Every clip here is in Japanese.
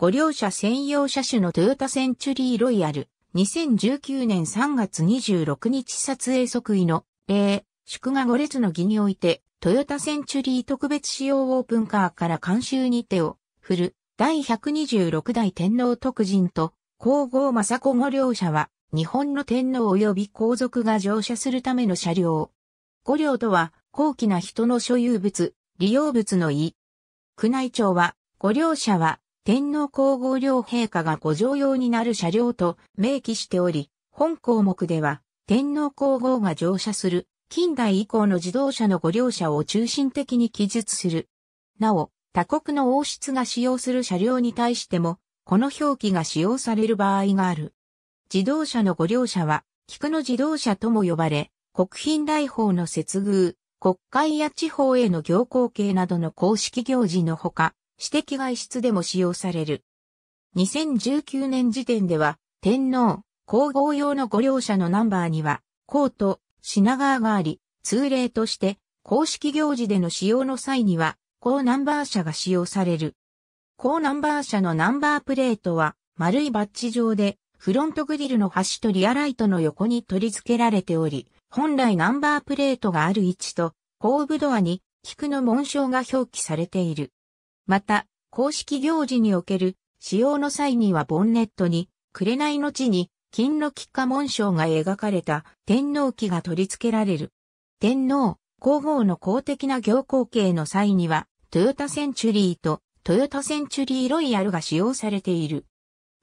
ご両者専用車種のトヨタセンチュリーロイヤル、2019年3月26日撮影即位の、例、祝賀5列の儀において、トヨタセンチュリー特別仕様オープンカーから監修に手を振る、第126代天皇特人と、皇后雅子ご両者は、日本の天皇及び皇族が乗車するための車両。五両とは、高貴な人の所有物、利用物の意。宮内庁は、五両者は、天皇皇后両陛下がご乗用になる車両と明記しており、本項目では、天皇皇后が乗車する、近代以降の自動車のご両者を中心的に記述する。なお、他国の王室が使用する車両に対しても、この表記が使用される場合がある。自動車のご両者は、菊の自動車とも呼ばれ、国賓来訪の接遇、国会や地方への行行形などの公式行事のほか、私的外出でも使用される。2019年時点では、天皇、皇后用の御両者のナンバーには、コート、品川があり、通例として、公式行事での使用の際には、皇ナンバー車が使用される。皇ナンバー車のナンバープレートは、丸いバッジ状で、フロントグリルの端とリアライトの横に取り付けられており、本来ナンバープレートがある位置と、後部ドアに、菊の紋章が表記されている。また、公式行事における使用の際にはボンネットに、紅の地に、金の菊花紋章が描かれた天皇旗が取り付けられる。天皇、皇后の公的な行行形の際には、トヨタセンチュリーとトヨタセンチュリーロイヤルが使用されている。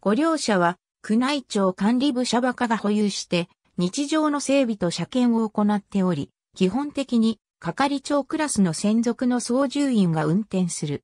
ご両者は、宮内庁管理部社場鹿が保有して、日常の整備と車検を行っており、基本的に係長クラスの専属の操縦員が運転する。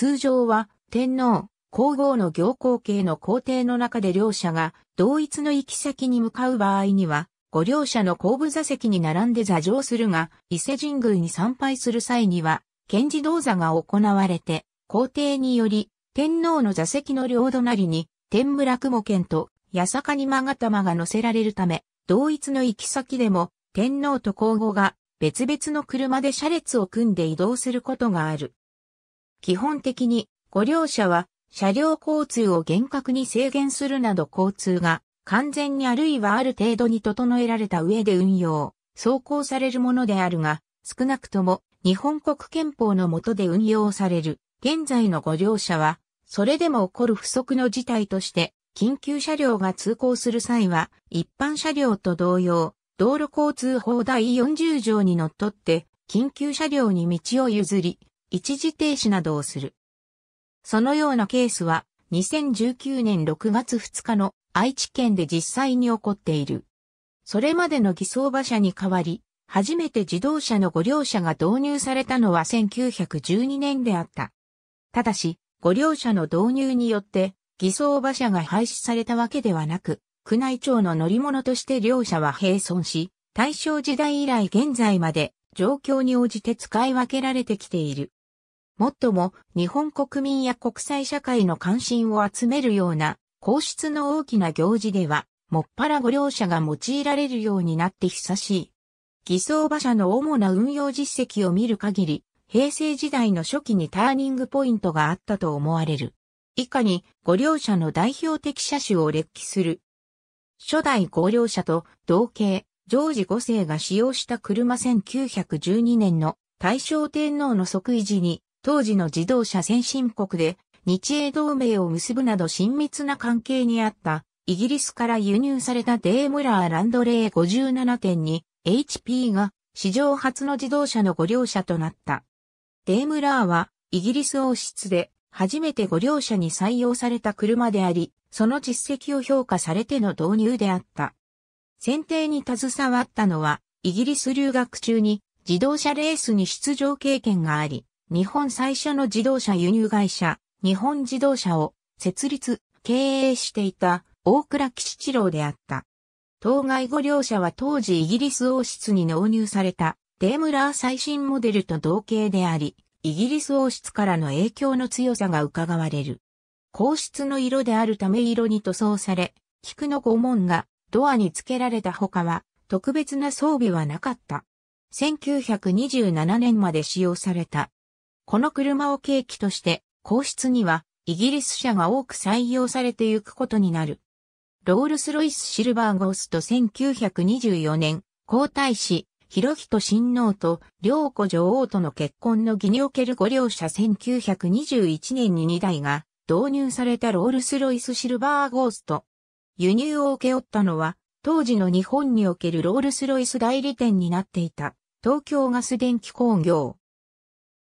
通常は天皇、皇后の行幸系の皇帝の中で両者が同一の行き先に向かう場合には、ご両者の後部座席に並んで座上するが、伊勢神宮に参拝する際には、剣治動座が行われて、皇帝により、天皇の座席の両隣に、天武雲剣と、八坂に勾玉が乗せられるため、同一の行き先でも、天皇と皇后が別々の車で車列を組んで移動することがある。基本的に、ご両者は、車両交通を厳格に制限するなど交通が、完全にあるいはある程度に整えられた上で運用、走行されるものであるが、少なくとも、日本国憲法の下で運用される、現在のご両者は、それでも起こる不測の事態として、緊急車両が通行する際は、一般車両と同様、道路交通法第40条に則っって、緊急車両に道を譲り、一時停止などをする。そのようなケースは2019年6月2日の愛知県で実際に起こっている。それまでの偽装馬車に代わり、初めて自動車の5両車が導入されたのは1912年であった。ただし、5両車の導入によって、偽装馬車が廃止されたわけではなく、宮内庁の乗り物として両車は並存し、大正時代以来現在まで状況に応じて使い分けられてきている。もっとも日本国民や国際社会の関心を集めるような皇室の大きな行事では、もっぱらご両者が用いられるようになって久しい。偽装馬車の主な運用実績を見る限り、平成時代の初期にターニングポイントがあったと思われる。以下に、ご両者の代表的車種を列記する。初代ご両者と同系、ジョージ5世が使用した車1912年の大正天皇の即位時に当時の自動車先進国で日英同盟を結ぶなど親密な関係にあったイギリスから輸入されたデームラーランドレー 57.2HP が史上初の自動車のご両者となった。デームラーはイギリス王室で初めてご両者に採用された車であり、その実績を評価されての導入であった。選定に携わったのは、イギリス留学中に自動車レースに出場経験があり、日本最初の自動車輸入会社、日本自動車を設立、経営していた大倉吉一郎であった。当該五両車は当時イギリス王室に納入されたデームラー最新モデルと同型であり、イギリス王室からの影響の強さが伺われる。皇室の色であるため色に塗装され、菊の御門がドアに付けられた他は特別な装備はなかった。1927年まで使用されたこの車を契機として、皇室にはイギリス車が多く採用されていくことになる。ロールス・ロイス・シルバー・ゴースト1924年、皇太子、広人親王と両子女王との結婚の儀におけるご両者1921年に2台が導入されたロールス・ロイス・シルバー・ゴースト。輸入を請け負ったのは、当時の日本におけるロールス・ロイス代理店になっていた、東京ガス電気工業。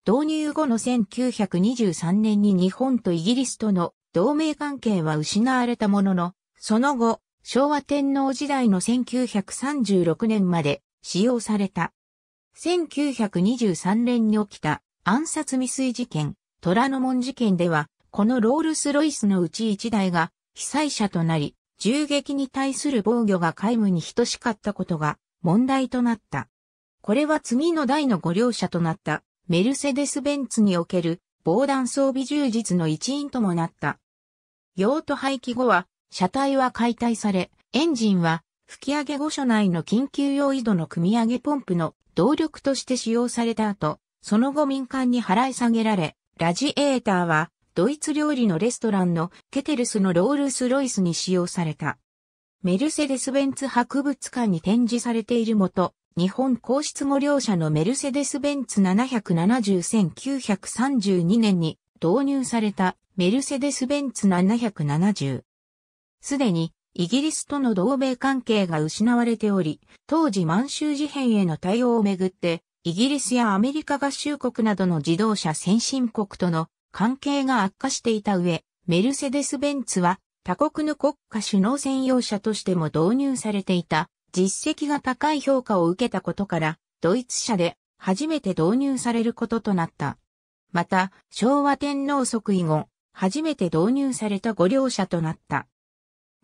導入後の1923年に日本とイギリスとの同盟関係は失われたものの、その後、昭和天皇時代の1936年まで使用された。1923年に起きた暗殺未遂事件、虎ノ門事件では、このロールスロイスのうち1台が被災者となり、銃撃に対する防御が皆無に等しかったことが問題となった。これは次の代のご両者となったメルセデス・ベンツにおける防弾装備充実の一員ともなった。用途廃棄後は、車体は解体され、エンジンは、吹き上げ後所内の緊急用井戸の組み上げポンプの動力として使用された後、その後民間に払い下げられ、ラジエーターは、ドイツ料理のレストランのケテルスのロールスロイスに使用された。メルセデス・ベンツ博物館に展示されているもと、日本皇室御両社のメルセデス・ベンツ770-1932年に導入されたメルセデス・ベンツ770。すでにイギリスとの同盟関係が失われており、当時満州事変への対応をめぐって、イギリスやアメリカ合衆国などの自動車先進国との関係が悪化していた上、メルセデス・ベンツは他国の国家首脳専用車としても導入されていた実績が高い評価を受けたことから、ドイツ社で初めて導入されることとなった。また、昭和天皇即位後、初めて導入された御両者となった。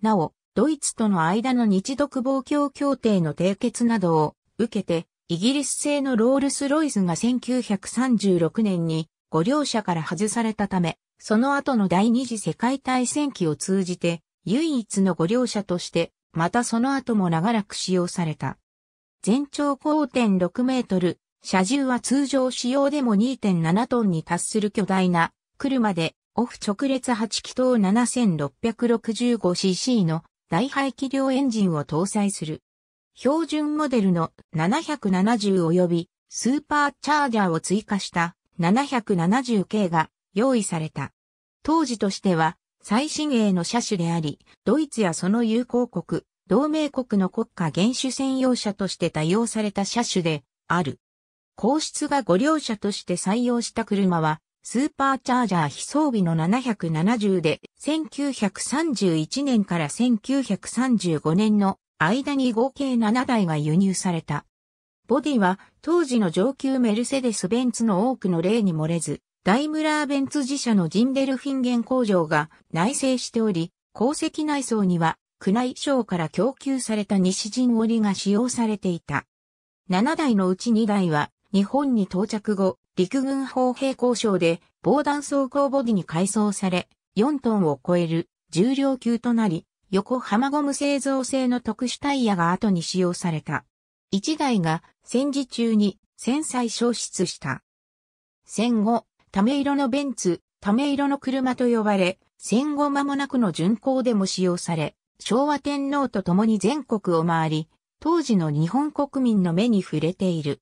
なお、ドイツとの間の日独防共協定の締結などを受けて、イギリス製のロールス・ロイスが1936年に御両者から外されたため、その後の第二次世界大戦期を通じて、唯一の御両者としてまたその後も長らく使用された。全長5.6メートル、車重は通常使用でも2.7トンに達する巨大な車で、オフ直列8気筒 7665cc の大排気量エンジンを搭載する。標準モデルの770及びスーパーチャージャーを追加した770系が用意された。当時としては最新鋭の車種であり、ドイツやその友好国、同盟国の国家原種専用車として多用された車種である。皇室がご両車として採用した車は、スーパーチャージャー非装備の770で、1931年から1935年の間に合計7台が輸入された。ボディは当時の上級メルセデス・ベンツの多くの例に漏れず、ダイムラーベンツ自社のジンデルフィンゲン工場が内製しており、鉱石内装には、区内省から供給された西陣織が使用されていた。7台のうち2台は、日本に到着後、陸軍砲兵交渉で防弾装甲ボディに改装され、4トンを超える重量級となり、横浜ゴム製造製の特殊タイヤが後に使用された。1台が戦時中に戦災消失した。戦後、ため色のベンツ、ため色の車と呼ばれ、戦後間もなくの巡航でも使用され、昭和天皇と共に全国を回り、当時の日本国民の目に触れている。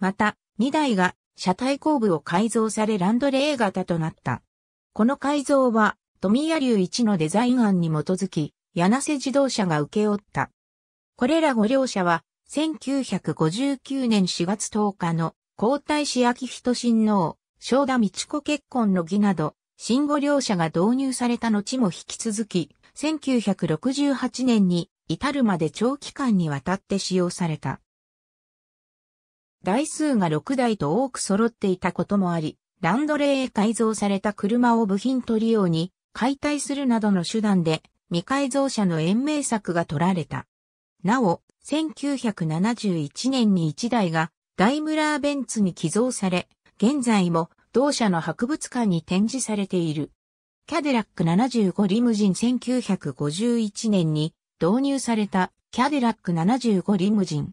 また、2台が車体後部を改造されランドレー型となった。この改造は、富谷流一のデザイン案に基づき、柳瀬自動車が請け負った。これら5両車は、1959年4月10日の皇太子秋人親王、正田道子結婚の儀など、新語両社が導入された後も引き続き、1968年に至るまで長期間にわたって使用された。台数が6台と多く揃っていたこともあり、ランドレーへ改造された車を部品取り用に解体するなどの手段で未改造車の延命策が取られた。なお、1971年に1台がダイムラーベンツに寄贈され、現在も同社の博物館に展示されている。キャデラック75リムジン1951年に導入されたキャデラック75リムジン。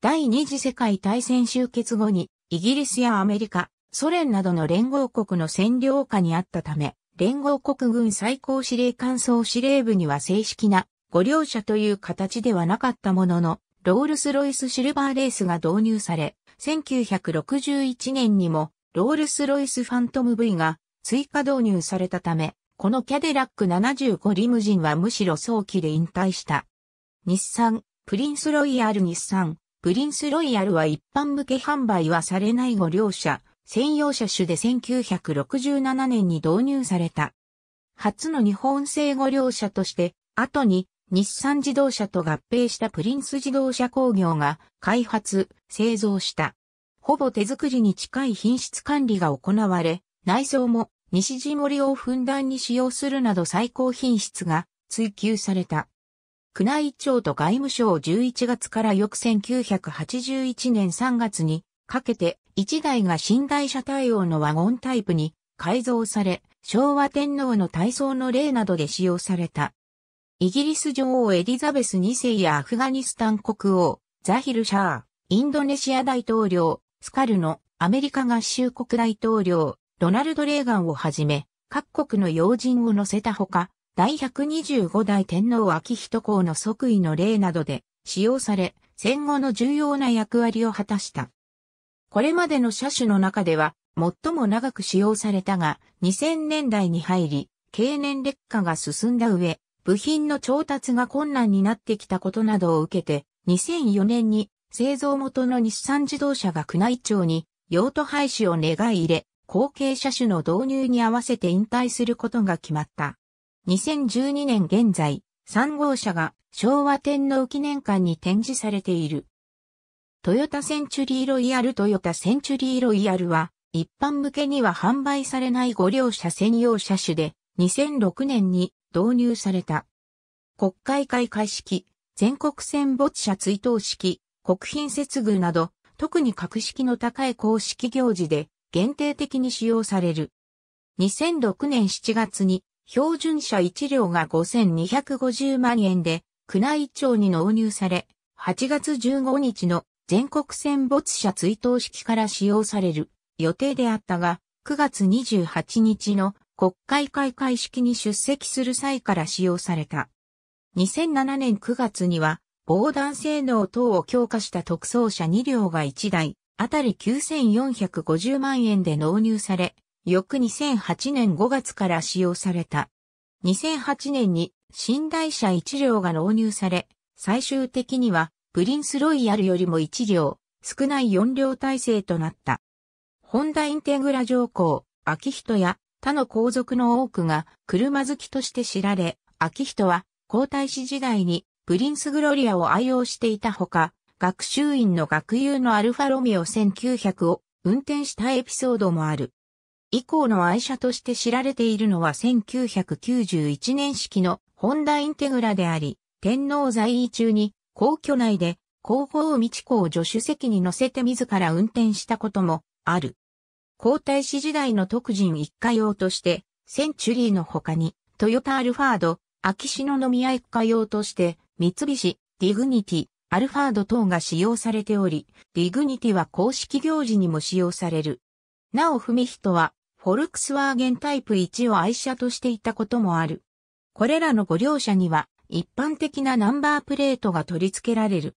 第二次世界大戦終結後にイギリスやアメリカ、ソ連などの連合国の占領下にあったため、連合国軍最高司令官総司令部には正式なご両者という形ではなかったものの、ロールスロイスシルバーレースが導入され、1961年にもロールスロイスファントム V が追加導入されたため、このキャデラック75リムジンはむしろ早期で引退した。日産、プリンスロイヤル日産、プリンスロイヤルは一般向け販売はされないご両社、専用車種で1967年に導入された。初の日本製ご両社として、後に日産自動車と合併したプリンス自動車工業が開発、製造した。ほぼ手作りに近い品質管理が行われ、内装も西地森をふんだんに使用するなど最高品質が追求された。宮内庁と外務省11月から翌1981年3月にかけて1台が寝台車対応のワゴンタイプに改造され、昭和天皇の体操の例などで使用された。イギリス女王エリザベス2世やアフガニスタン国王、ザヒル・シャー、インドネシア大統領、スカルノ、アメリカ合衆国大統領、ロナルド・レーガンをはじめ、各国の要人を乗せたほか、第125代天皇秋人公の即位の例などで使用され、戦後の重要な役割を果たした。これまでの車種の中では、最も長く使用されたが、2000年代に入り、経年劣化が進んだ上、部品の調達が困難になってきたことなどを受けて、2004年に製造元の日産自動車が宮内庁に用途廃止を願い入れ、後継車種の導入に合わせて引退することが決まった。2012年現在、3号車が昭和天皇記念館に展示されている。トヨタセンチュリーロイヤルトヨタセンチュリーロイヤルは一般向けには販売されない5両車専用車種で2006年に導入された。国会開会式、全国戦没者追悼式、国賓接遇など、特に格式の高い公式行事で限定的に使用される。2006年7月に標準車1両が5250万円で宮内庁に納入され、8月15日の全国戦没者追悼式から使用される予定であったが、9月28日の国会開会式に出席する際から使用された。2007年9月には、防弾性能等を強化した特装車2両が1台、あたり9450万円で納入され、翌2008年5月から使用された。2008年に新台車1両が納入され、最終的にはプリンスロイヤルよりも1両、少ない4両体制となった。ホンダインテグラ上皇、秋人や他の皇族の多くが車好きとして知られ、秋人は皇太子時代にプリンスグロリアを愛用していたほか、学習院の学友のアルファロミオ1900を運転したエピソードもある。以降の愛車として知られているのは1991年式のホンダインテグラであり、天皇在位中に皇居内で皇后道子を助手席に乗せて自ら運転したこともある。皇太子時代の特人一家用として、センチュリーの他に、トヨタアルファード、秋篠宮一家用として、三菱、ディグニティ、アルファード等が使用されており、ディグニティは公式行事にも使用される。なお、み人は、フォルクスワーゲンタイプ1を愛車としていたこともある。これらのご両者には、一般的なナンバープレートが取り付けられる。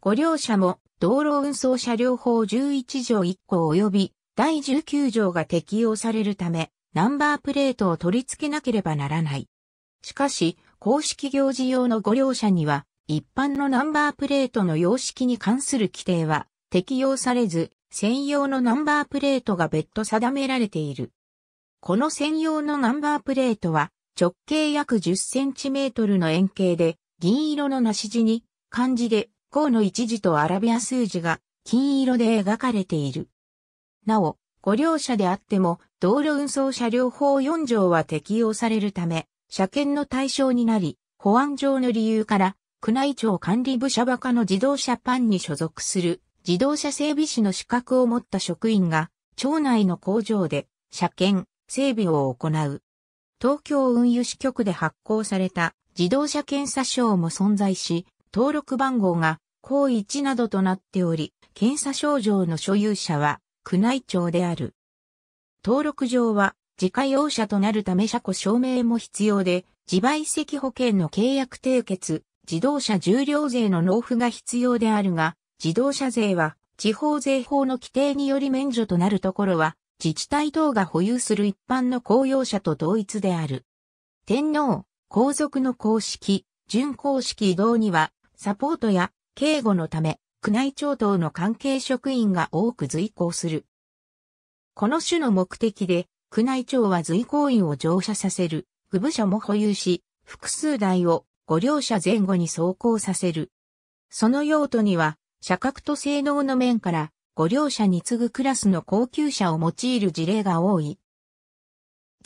ご両者も、道路運送車両法11条1項及び第19条が適用されるため、ナンバープレートを取り付けなければならない。しかし、公式行事用のご両者には、一般のナンバープレートの様式に関する規定は適用されず、専用のナンバープレートが別途定められている。この専用のナンバープレートは、直径約10センチメートルの円形で、銀色のなし字に、漢字で、項の一字とアラビア数字が、金色で描かれている。なお、ご両者であっても、道路運送車両法4条は適用されるため、車検の対象になり、保安上の理由から、宮内庁管理部社場課の自動車パンに所属する自動車整備士の資格を持った職員が、町内の工場で車検、整備を行う。東京運輸支局で発行された自動車検査証も存在し、登録番号が、広1などとなっており、検査症状の所有者は、宮内庁である。登録上は、自家用車となるため車庫証明も必要で、自賠責保険の契約締結、自動車重量税の納付が必要であるが、自動車税は、地方税法の規定により免除となるところは、自治体等が保有する一般の公用車と同一である。天皇、皇族の公式、準公式移動には、サポートや警護のため、宮内庁等の関係職員が多く随行する。この種の目的で、宮内庁は随行員を乗車させる、具部署も保有し、複数台をご両者前後に走行させる。その用途には、車格と性能の面から、ご両者に次ぐクラスの高級車を用いる事例が多い。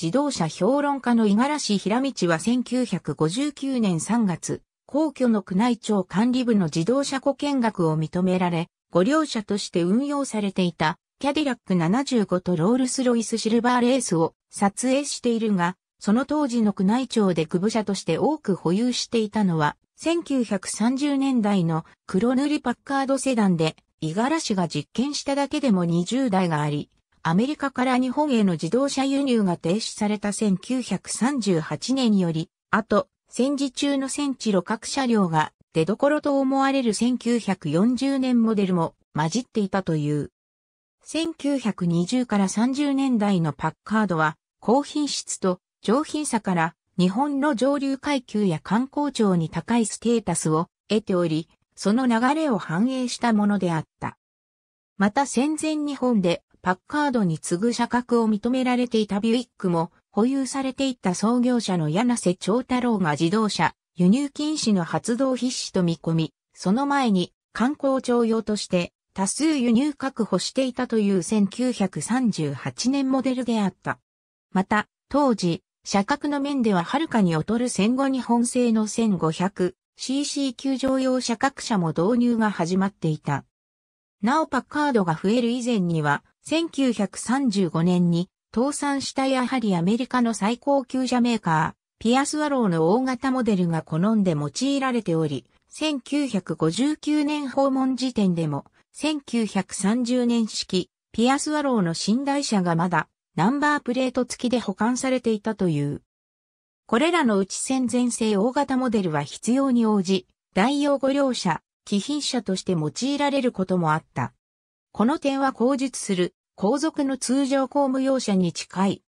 自動車評論家の五十嵐平道は1959年3月、皇居の宮内庁管理部の自動車庫見学を認められ、ご両者として運用されていたキャディラック75とロールスロイスシルバーレースを撮影しているが、その当時の宮内庁で区部車として多く保有していたのは、1930年代の黒塗りパッカードセダンで、五十嵐が実験しただけでも20台があり、アメリカから日本への自動車輸入が停止された1938年より、あと、戦時中の戦地路各車両が出所と思われる1940年モデルも混じっていたという。1920から30年代のパッカードは高品質と上品さから日本の上流階級や観光庁に高いステータスを得ており、その流れを反映したものであった。また戦前日本でパッカードに次ぐ社格を認められていたビュイックも保有されていた創業者の柳瀬長太郎が自動車、輸入禁止の発動必至と見込み、その前に観光庁用として多数輸入確保していたという1938年モデルであった。また、当時、車格の面でははるかに劣る戦後日本製の 1500cc 級乗用車格車も導入が始まっていた。なおパッカードが増える以前には、1935年に倒産したやはりアメリカの最高級車メーカー、ピアスワローの大型モデルが好んで用いられており、1959年訪問時点でも、1930年式、ピアスワローの寝台車がまだ、ナンバープレート付きで保管されていたという。これらの内戦前製大型モデルは必要に応じ、代用ご両車、貴賓車として用いられることもあった。この点は口述する後続の通常公務用車に近い。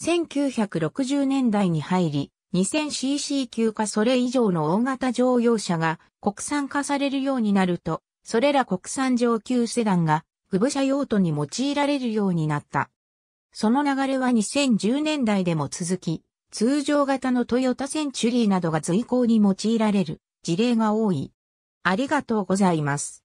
1960年代に入り、2000cc 級かそれ以上の大型乗用車が国産化されるようになると、それら国産上級セダンが、具部車用途に用いられるようになった。その流れは2010年代でも続き、通常型のトヨタセンチュリーなどが随行に用いられる事例が多い。ありがとうございます。